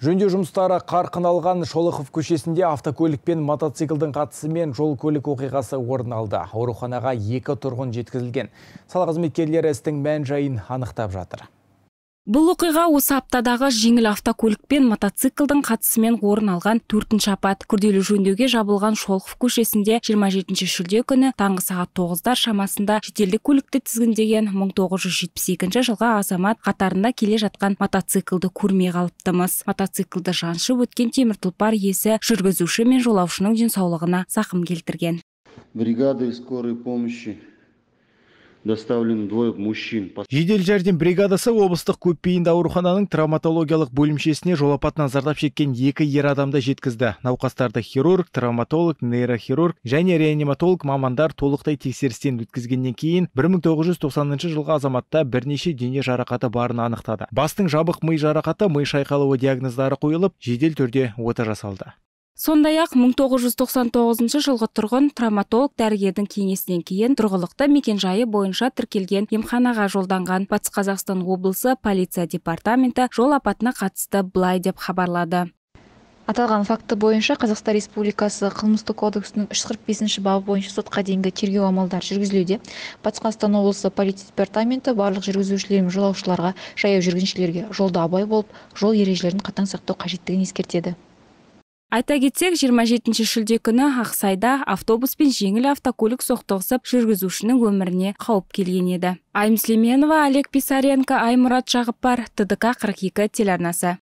Жөндеу жұмыстары қарқын алған Шолықов көшесінде автокөлік пен мотоциклдің қатысымен жол көлік оқиғасы орын алды. Ауруханаға екі тұрғын жеткізілген. Салғызметкерлер қызметкерлері мән жайын анықтап жатыр бұл оқиға осы аптадағы жеңіл автокөлік пен мотоциклдің қатысымен орын алған төртінші апат күрделі жөндеуге жабылған шолхов көшесінде 27 шілде күні таңғы сағат тоғыздар шамасында шетелдік көлікті тізгіндеген 1972 жылға азамат қатарында келе жатқан мотоциклді көрмей қалыпты мыс мотоциклді жаншып өткен темір тұлпар иесі жүргізуші мен жолаушының денсаулығына зақым келтірген бригада скорой помощи доставлен двое мужчин. жедел жәрдем бригадасы облыстық көпбейінді аурухананың травматологиялық бөлімшесіне жол апатынан зардап шеккен екі ер адамды жеткізді науқастарды хирург травматолог нейрохирург және реаниматолог мамандар толықтай тексерістен өткізгеннен кейін 1990 жылғы азаматта бірнеше дене жарақаты барын анықтады бастың жабық ми жарақаты ми шайқалуы диагноздары қойылып жедел түрде ота жасалды сондай ақ 1999 жылғы тұрғын травматолог дәрігердің кеңесінен кейін тұрғылықты мекенжайы бойынша тіркелген емханаға жолданған батыс қазақстан облысы полиция департаменті жол апатына қатысты былай деп хабарлады аталған факті бойынша қазақстан республикасы қылмыстық кодексінің үш қырық бесінші бабы бойынша сотқа дейінгі тергеу амалдары жүргізілуде батыс қазақстан облысы полиция департаменті барлық жүргізушілер мен жолаушыларға жаяу жүргіншілерге жолда абай болып жол ережелерін қатаң сақтау қажеттігін ескертеді айта кетсек жиырма жетінші шілде күні ақсайда автобус пен жеңіл автокөлік соқтығысып жүргізушінің өміріне қауіп келген еді айым сүлейменова олег писаренко аймұрат жағыппар тдк қырық екі телеарнасы